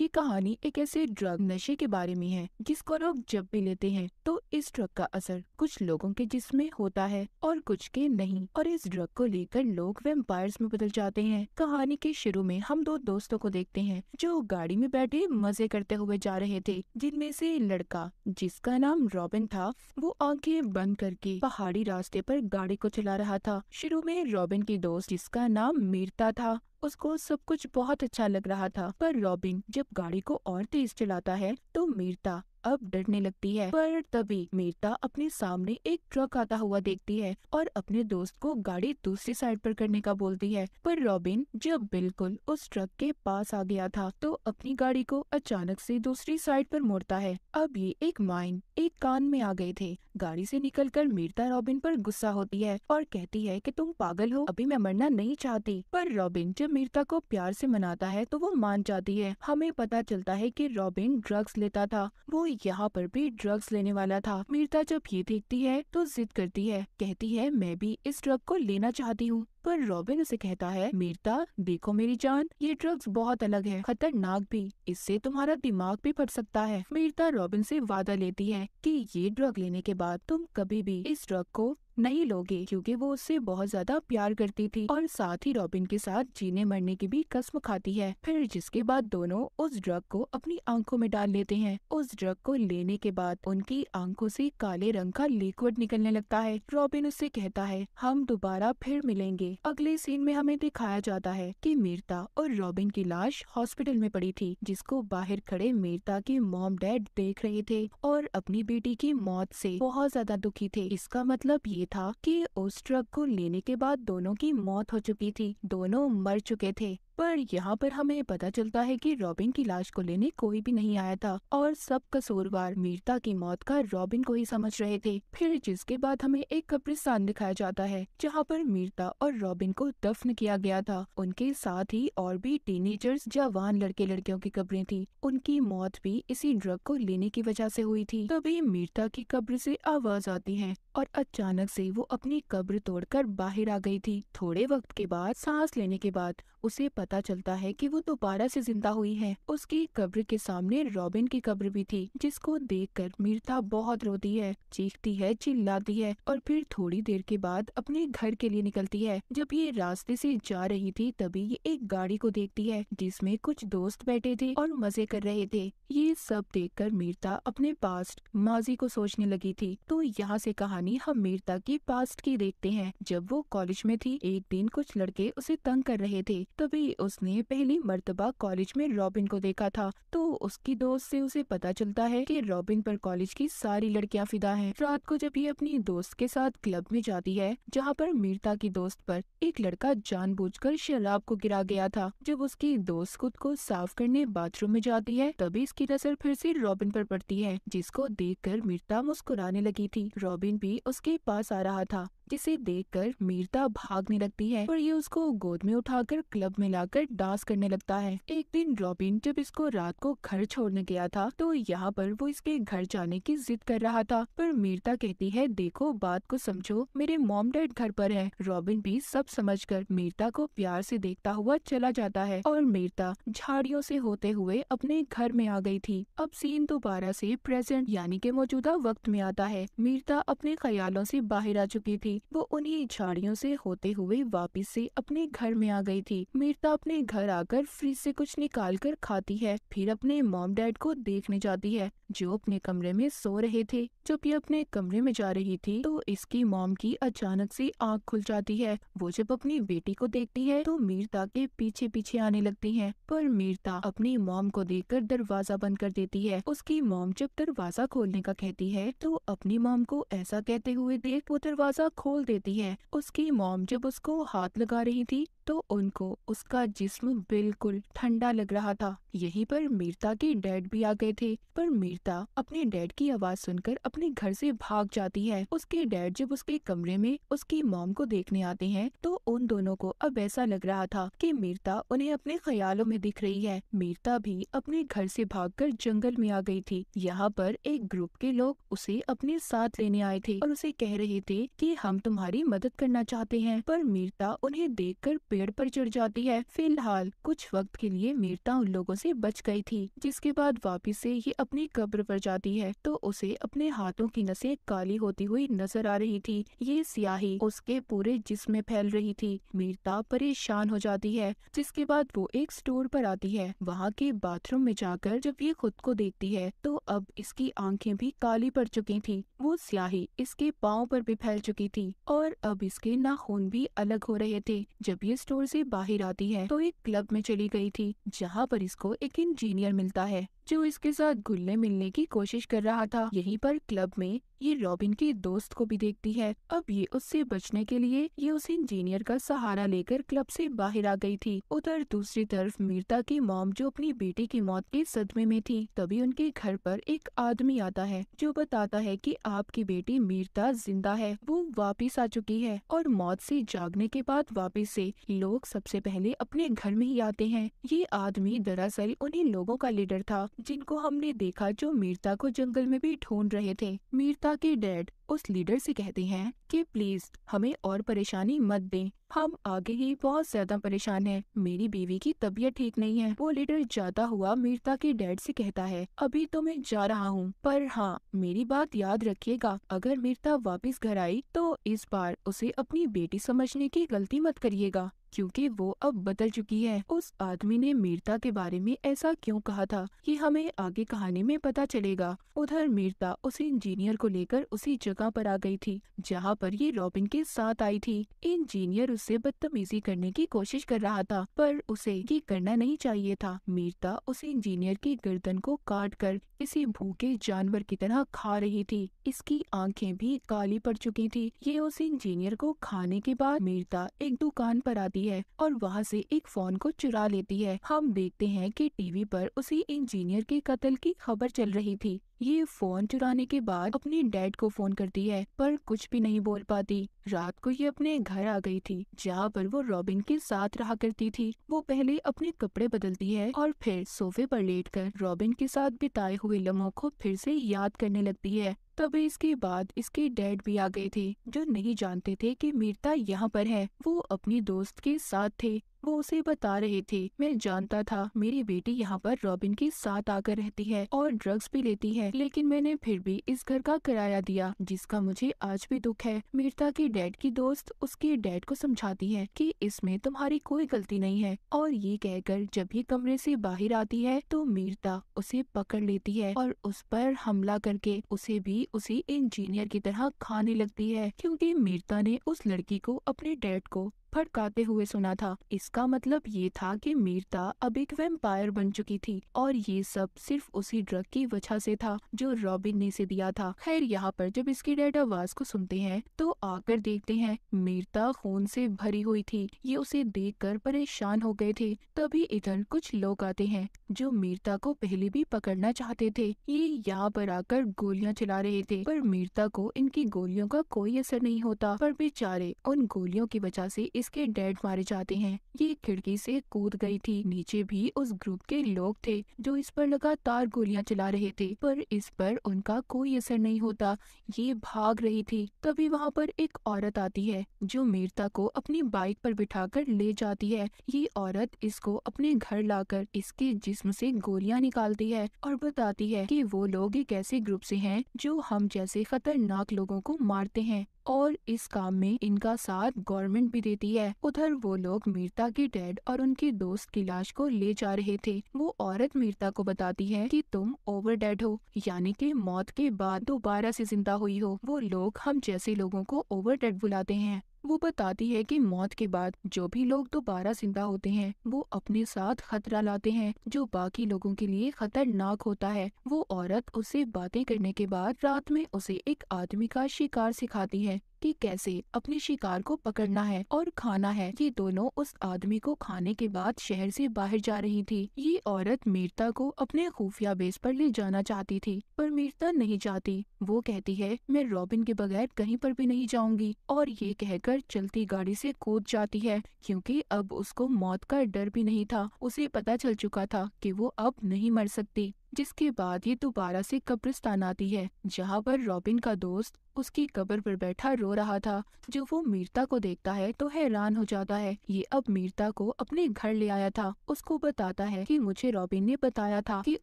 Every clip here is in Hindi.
ये कहानी एक ऐसे ड्रग नशे के बारे में है जिसको लोग जब भी लेते हैं तो इस ड्रग का असर कुछ लोगों के जिसमें होता है और कुछ के नहीं और इस ड्रग को लेकर लोग वेम्पायर्स में बदल जाते हैं कहानी के शुरू में हम दो दोस्तों को देखते हैं जो गाड़ी में बैठे मजे करते हुए जा रहे थे जिनमें से लड़का जिसका नाम रॉबिन था वो आंखें बंद करके पहाड़ी रास्ते पर गाड़ी को चला रहा था शुरू में रॉबिन की दोस्त जिसका नाम मीरता था उसको सब कुछ बहुत अच्छा लग रहा था पर रॉबिन जब जब गाड़ी को और तेज चलाता है तो मीरता अब डरने लगती है पर तभी मीता अपने सामने एक ट्रक आता हुआ देखती है और अपने दोस्त को गाड़ी दूसरी साइड पर करने का बोलती है पर रॉबिन जब बिल्कुल उस ट्रक के पास आ गया था तो अपनी गाड़ी को अचानक से दूसरी साइड पर मोड़ता है अब ये एक माइन एक कान में आ गए थे गाड़ी से निकलकर मीरता रॉबिन पर गुस्सा होती है और कहती है कि तुम पागल हो अभी मैं मरना नहीं चाहती पर रॉबिन जब मीरता को प्यार से मनाता है तो वो मान जाती है हमें पता चलता है कि रॉबिन ड्रग्स लेता था वो यहाँ पर भी ड्रग्स लेने वाला था मीरता जब ये देखती है तो जिद करती है कहती है मैं भी इस ड्रग को लेना चाहती हूँ पर रॉबिन उसे कहता है मीरता देखो मेरी जान ये ड्रग्स बहुत अलग है खतरनाक भी इससे तुम्हारा दिमाग भी फट सकता है मीरता रॉबिन से वादा लेती है कि ये ड्रग लेने के बाद तुम कभी भी इस ड्रग को नहीं लोगे क्योंकि वो उससे बहुत ज्यादा प्यार करती थी और साथ ही रॉबिन के साथ जीने मरने की भी कसम खाती है फिर जिसके बाद दोनों उस ड्रग को अपनी आंखों में डाल लेते हैं उस ड्रग को लेने के बाद उनकी आंखों से काले रंग का लिक्विड निकलने लगता है रॉबिन उससे कहता है हम दोबारा फिर मिलेंगे अगले सीन में हमें दिखाया जाता है की मीरता और रॉबिन की लाश हॉस्पिटल में पड़ी थी जिसको बाहर खड़े मीरता के मॉम डैड देख रहे थे और अपनी बेटी की मौत ऐसी बहुत ज्यादा दुखी थे इसका मतलब ये ये था कि उस ट्रक को लेने के बाद दोनों की मौत हो चुकी थी दोनों मर चुके थे पर यहाँ पर हमें पता चलता है कि रॉबिन की लाश को लेने कोई भी नहीं आया था और सब कसूरवार मीरता की मौत का रॉबिन को ही समझ रहे थे फिर जिसके बाद हमें एक कब्रिस्तान दिखाया जाता है जहाँ पर मीरता और रॉबिन को दफन किया गया था उनके साथ ही और भी टीनेजर्स जवान लड़के लड़कियों की कब्रें थी उनकी मौत भी इसी ड्रग को लेने की वजह से हुई थी तभी मीरता की कब्र से आवाज आती है और अचानक से वो अपनी कब्र तोड़कर बाहर आ गई थी थोड़े वक्त के बाद सांस लेने के बाद उसे पता चलता है कि वो दोबारा से जिंदा हुई है उसकी कब्र के सामने रॉबिन की कब्र भी थी जिसको देखकर मीरता बहुत रोती है चीखती है चिल्लाती है और फिर थोड़ी देर के बाद अपने घर के लिए निकलती है जब ये रास्ते से जा रही थी तभी ये एक गाड़ी को देखती है जिसमे कुछ दोस्त बैठे थे और मजे कर रहे थे ये सब कर मीरता अपने पास्ट माजी को सोचने लगी थी तो यहाँ से कहानी हम मीरता की पास्ट की देखते हैं जब वो कॉलेज में थी एक दिन कुछ लड़के उसे तंग कर रहे थे तभी उसने पहली मर्तबा कॉलेज में रॉबिन को देखा था तो उसकी दोस्त से उसे पता चलता है कि रॉबिन पर कॉलेज की सारी लड़कियां फिदा हैं। रात को जब ये अपनी दोस्त के साथ क्लब में जाती है जहाँ पर मीरता की दोस्त पर एक लड़का जानबूझकर शराब को गिरा गया था जब उसकी दोस्त खुद को साफ करने बाथरूम में जाती है तभी इसकी नजर फिर से रॉबिन पर पड़ती है जिसको देख कर मीरता मुस्कुराने लगी थी रॉबिन भी उसके पास आ रहा था जिसे देखकर मीरता भागने लगती है और ये उसको गोद में उठाकर क्लब में लाकर डांस करने लगता है एक दिन रॉबिन जब इसको रात को घर छोड़ने गया था तो यहाँ पर वो इसके घर जाने की जिद कर रहा था पर मीरता कहती है देखो बात को समझो मेरे मॉम डैड घर पर है रॉबिन भी सब समझ कर मीरता को प्यार से देखता हुआ चला जाता है और मीरता झाड़ियों से होते हुए अपने घर में आ गई थी अब सीन दोबारा से प्रेजेंट यानी के मौजूदा वक्त में आता है मीरता अपने ख्यालों से बाहर आ चुकी थी वो उन्हीं झाड़ियों से होते हुए वापिस से अपने घर में आ गई थी मीरता अपने घर आकर फ्रिज से कुछ निकाल कर खाती है फिर अपने मॉम डैड को देखने जाती है जो अपने कमरे में सो रहे थे जब ये अपने कमरे में जा रही थी तो इसकी मॉम की अचानक से आंख खुल जाती है वो जब अपनी बेटी को देखती है तो मीरता के पीछे पीछे आने लगती है पर मीरता अपनी मॉम को देखकर दरवाजा बंद कर देती है उसकी मॉम जब दरवाजा खोलने का कहती है तो अपनी मॉम को ऐसा कहते हुए देख वो दरवाजा खोल खोल देती है उसकी मॉम जब उसको हाथ लगा रही थी तो उनको उसका जिस्म बिल्कुल ठंडा लग रहा था यहीं पर मीरता के डैड भी आ गए थे पर मीरता अपने डैड की आवाज सुनकर अपने घर से भाग जाती है उसके डैड जब उसके कमरे में उसकी मॉम को देखने आते हैं तो उन दोनों को अब ऐसा लग रहा था कि मीरता उन्हें अपने ख्यालों में दिख रही है मीरता भी अपने घर से कर जंगल में आ गई थी यहाँ पर एक ग्रुप के लोग उसे अपने साथ लेने आए थे और उसे कह रहे थे की हम तुम्हारी मदद करना चाहते है पर मीरता उन्हें देख पेड़ पर चढ़ जाती है फिलहाल कुछ वक्त के लिए मीरता उन लोगों से बच गई थी जिसके बाद वापिस से ये अपनी कब्र पर जाती है तो उसे अपने हाथों की नसें काली होती हुई नजर आ रही थी ये स्याही उसके पूरे जिसम में फैल रही थी मीरता परेशान हो जाती है जिसके बाद वो एक स्टोर पर आती है वहाँ के बाथरूम में जाकर जब ये खुद को देखती है तो अब इसकी आंखें भी काली पड़ चुकी थी वो स्याही इसके पाँव पर भी फैल चुकी थी और अब इसके नाखून भी अलग हो रहे थे जब ये स्टोर से बाहर आती है तो एक क्लब में चली गई थी जहाँ पर इसको एक इंजीनियर मिलता है जो इसके साथ घुलने मिलने की कोशिश कर रहा था यहीं पर क्लब में ये रॉबिन के दोस्त को भी देखती है अब ये उससे बचने के लिए ये उस इंजीनियर का सहारा लेकर क्लब से बाहर आ गई थी उधर दूसरी तरफ मीरता की मॉम जो अपनी बेटी की मौत के सदमे में थी तभी उनके घर पर एक आदमी आता है जो बताता है कि आपकी बेटी मीरता जिंदा है वो वापिस आ चुकी है और मौत से जागने के बाद वापिस से लोग सबसे पहले अपने घर में ही आते हैं ये आदमी दरअसल उन्हीं लोगों का लीडर था जिनको हमने देखा जो मीरता को जंगल में भी ढूंढ रहे थे मीरता के डैड उस लीडर से कहते हैं कि प्लीज हमें और परेशानी मत दें हम आगे ही बहुत ज्यादा परेशान हैं मेरी बीवी की तबीयत ठीक नहीं है वो लेटर जाता हुआ मीरता के डैड से कहता है अभी तो मैं जा रहा हूँ पर हाँ मेरी बात याद रखिएगा अगर मीरता वापस घर आई तो इस बार उसे अपनी बेटी समझने की गलती मत करिएगा क्योंकि वो अब बदल चुकी है उस आदमी ने मीरता के बारे में ऐसा क्यों कहा था कि हमें आगे कहानी में पता चलेगा उधर मीरता उस इंजीनियर को लेकर उसी जगह पर आ गई थी जहाँ पर ये रॉबिन के साथ आई थी इंजीनियर उस उससे बदतमीजी करने की कोशिश कर रहा था पर उसे ये करना नहीं चाहिए था मीरता उस इंजीनियर की गर्दन को काट कर किसी भूखे जानवर की तरह खा रही थी इसकी आंखें भी काली पड़ चुकी थी ये उस इंजीनियर को खाने के बाद मीरता एक दुकान पर आती है और वहाँ से एक फोन को चुरा लेती है हम देखते हैं कि टीवी पर उसी इंजीनियर के कत्ल की खबर चल रही थी ये फोन चुराने के बाद अपने डैड को फोन करती है पर कुछ भी नहीं बोल पाती रात को ये अपने घर आ गई थी जहाँ पर वो रॉबिन के साथ रहा करती थी वो पहले अपने कपड़े बदलती है और फिर सोफे पर लेटकर रॉबिन के साथ बिताए हुए लम्हों को फिर से याद करने लगती है तभी इसके बाद इसके डैड भी आ गए थे जो नहीं जानते थे कि मीरता यहाँ पर है वो अपनी दोस्त के साथ थे वो उसे बता रही थी मैं जानता था मेरी बेटी यहाँ पर रॉबिन के साथ आकर रहती है और ड्रग्स भी लेती है लेकिन मैंने फिर भी इस घर का किराया दिया जिसका मुझे आज भी दुख है मीरता के डैड की दोस्त उसके डैड को समझाती है कि इसमें तुम्हारी कोई गलती नहीं है और ये कहकर जब ये कमरे से बाहर आती है तो मीरता उसे पकड़ लेती है और उस पर हमला करके उसे भी उसी इंजीनियर की तरह खाने लगती है क्योंकि मीरता ने उस लड़की को अपने डैड को फटकाते हुए सुना था इसका मतलब ये था कि मीरता अब एक वेम्पायर बन चुकी थी और ये सब सिर्फ उसी ड्रग की वजह से था जो रॉबिन ने इसे दिया था खैर यहाँ पर जब इसकी डैड आवाज को सुनते हैं तो आकर देखते हैं मीरता खून से भरी हुई थी ये उसे देख परेशान हो गए थे तभी इधर कुछ लोग आते हैं जो मीरता को पहले भी पकड़ना चाहते थे ये यहाँ पर आकर गोलियाँ चला रहे थे पर मीरता को इनकी गोलियों का कोई असर नहीं होता पर बेचारे उन गोलियों की वजह से इसके डेड मारे जाते हैं ये खिड़की से कूद गई थी नीचे भी उस ग्रुप के लोग थे जो इस पर लगातार गोलियां चला रहे थे पर इस पर उनका कोई असर नहीं होता ये भाग रही थी तभी वहाँ पर एक औरत आती है जो मीरता को अपनी बाइक पर कर ले जाती है ये औरत इसको अपने घर लाकर इसके जिस्म से गोलियां निकालती है और बताती है कि वो लोग एक ऐसे ग्रुप से हैं जो हम जैसे खतरनाक लोगों को मारते हैं और इस काम में इनका साथ गवर्नमेंट भी देती है उधर वो लोग मीरता की डैड और उनके दोस्त की लाश को ले जा रहे थे वो औरत मीरता को बताती है कि तुम ओवर डेड हो यानी कि मौत के बाद दोबारा से जिंदा हुई हो वो लोग हम जैसे लोगों को ओवर डेड बुलाते हैं वो बताती है कि मौत के बाद जो भी लोग दोबारा जिंदा होते हैं वो अपने साथ खतरा लाते हैं जो बाकी लोगों के लिए खतरनाक होता है वो औरत उससे बातें करने के बाद रात में उसे एक आदमी का शिकार सिखाती है कि कैसे अपने शिकार को पकड़ना है और खाना है ये दोनों उस आदमी को खाने के बाद शहर से बाहर जा रही थी ये औरत मीरता को अपने खुफिया बेस पर ले जाना चाहती थी पर मीरता नहीं जाती वो कहती है मैं रॉबिन के बगैर कहीं पर भी नहीं जाऊंगी और ये कहकर चलती गाड़ी से कूद जाती है क्योंकि अब उसको मौत का डर भी नहीं था उसे पता चल चुका था कि वो अब नहीं मर सकती जिसके बाद ये दोबारा से कब्रिस्तान आती है जहाँ पर रॉबिन का दोस्त उसकी कब्र पर बैठा रो रहा था जब वो मीरता को देखता है तो हैरान हो जाता है ये अब मीरता को अपने घर ले आया था उसको बताता है कि मुझे रॉबिन ने बताया था कि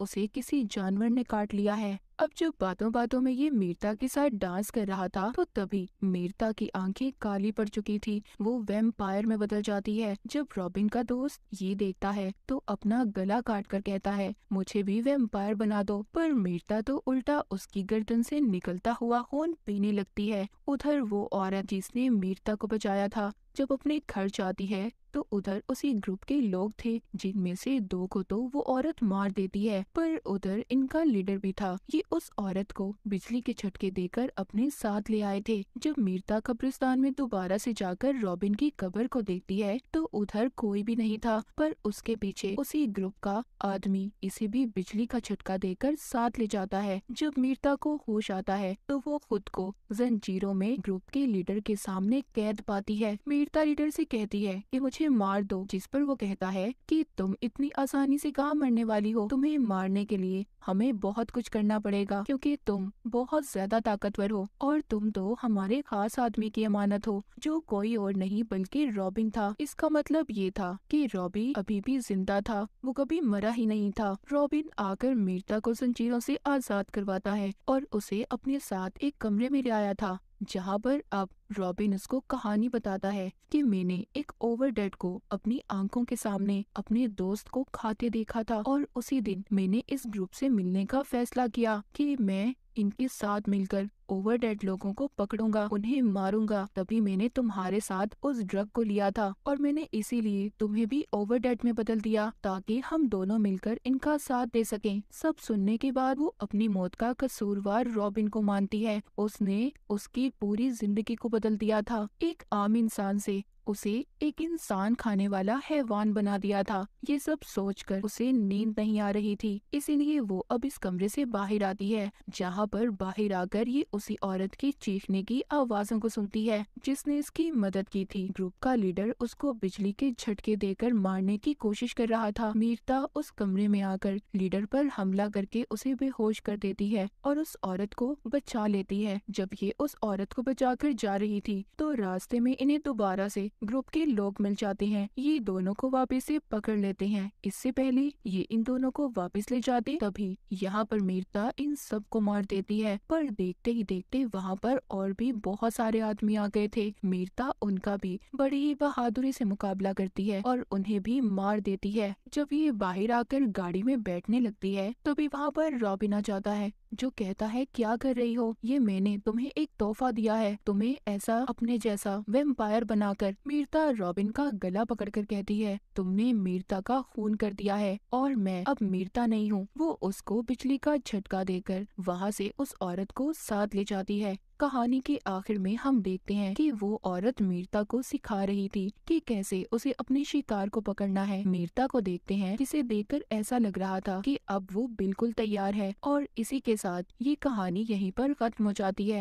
उसे किसी जानवर ने काट लिया है अब जब बातों बातों में ये मीरता के साथ डांस कर रहा था तो तभी मीरता की आंखें काली पड़ चुकी थी वो वेम्पायर में बदल जाती है जब रॉबिन का दोस्त ये देखता है तो अपना गला काट कर कहता है मुझे भी वेम्पायर बना दो पर मीरता तो उल्टा उसकी गर्दन से निकलता हुआ खून पी पीने लगती है उधर वो औरत जिसने मीरता को बचाया था जब अपने घर जाती है तो उधर उसी ग्रुप के लोग थे जिनमें से दो को तो वो औरत मार देती है पर उधर इनका लीडर भी था ये उस औरत को बिजली के झटके देकर अपने साथ ले आए थे जब मीरता कब्रिस्तान में दोबारा से जाकर रॉबिन की कब्र को देखती है तो उधर कोई भी नहीं था पर उसके पीछे उसी ग्रुप का आदमी इसे भी बिजली का झटका देकर साथ ले जाता है जब मीरता को होश आता है तो वो खुद को जंजीरों में ग्रुप के लीडर के सामने कैद पाती है मीर पीड़िता रीडर से कहती है कि मुझे मार दो जिस पर वो कहता है कि तुम इतनी आसानी से कहा मरने वाली हो तुम्हें मारने के लिए हमें बहुत कुछ करना पड़ेगा क्योंकि तुम बहुत ज्यादा ताकतवर हो और तुम तो हमारे खास आदमी की अमानत हो जो कोई और नहीं बल्कि रॉबिन था इसका मतलब ये था की रॉबी अभी भी जिंदा था वो कभी मरा ही नहीं था रॉबिन आकर मीरता को जंजीरों से आजाद करवाता है और उसे अपने साथ एक कमरे में ले आया था जहाँ पर अब रॉबिन उसको कहानी बताता है कि मैंने एक ओवर डेड को अपनी आंखों के सामने अपने दोस्त को खाते देखा था और उसी दिन मैंने इस ग्रुप से मिलने का फैसला किया कि मैं इनके साथ मिलकर ओवर डेड लोगों को पकड़ूंगा उन्हें मारूंगा तभी मैंने तुम्हारे साथ उस ड्रग को लिया था और मैंने इसीलिए तुम्हें भी ओवर डेड में बदल दिया ताकि हम दोनों मिलकर इनका साथ दे सकें सब सुनने के बाद वो अपनी मौत का कसूरवार रॉबिन को मानती है उसने उसकी पूरी जिंदगी को बदल दिया था एक आम इंसान से उसे एक इंसान खाने वाला हैवान बना दिया था ये सब सोचकर उसे नींद नहीं आ रही थी इसीलिए वो अब इस कमरे से बाहर आती है जहाँ पर बाहर आकर ये उसी औरत की चीखने की आवाजों को सुनती है जिसने इसकी मदद की थी ग्रुप का लीडर उसको बिजली के झटके देकर मारने की कोशिश कर रहा था मीरता उस कमरे में आकर लीडर पर हमला करके उसे बेहोश कर देती है और उस औरत को बचा लेती है जब ये उस औरत को कर जा रही थी तो रास्ते में इन्हें दोबारा से ग्रुप के लोग मिल जाते हैं ये दोनों को वापिस से पकड़ लेते हैं इससे पहले ये इन दोनों को वापस ले जाते तभी यहाँ पर मीरता इन सब को मार देती है पर देखते ही देखते वहाँ पर और भी बहुत सारे आदमी आ गए थे मीरता उनका भी बड़ी ही बहादुरी से मुकाबला करती है और उन्हें भी मार देती है जब ये बाहर आकर गाड़ी में बैठने लगती है तभी वहाँ पर रॉबिन आ जाता है जो कहता है क्या कर रही हो ये मैंने तुम्हें एक तोहफा दिया है तुम्हें ऐसा अपने जैसा वेम्पायर बनाकर मीरता रॉबिन का गला पकड़कर कहती है तुमने मीरता का खून कर दिया है और मैं अब मीरता नहीं हूँ वो उसको बिजली का झटका देकर वहाँ से उस औरत को साथ ले जाती है कहानी के आखिर में हम देखते हैं कि वो औरत मीरता को सिखा रही थी कि कैसे उसे अपने शिकार को पकड़ना है मीरता को देखते हैं जिसे देखकर ऐसा लग रहा था कि अब वो बिल्कुल तैयार है और इसी के साथ ये कहानी यहीं पर खत्म हो जाती है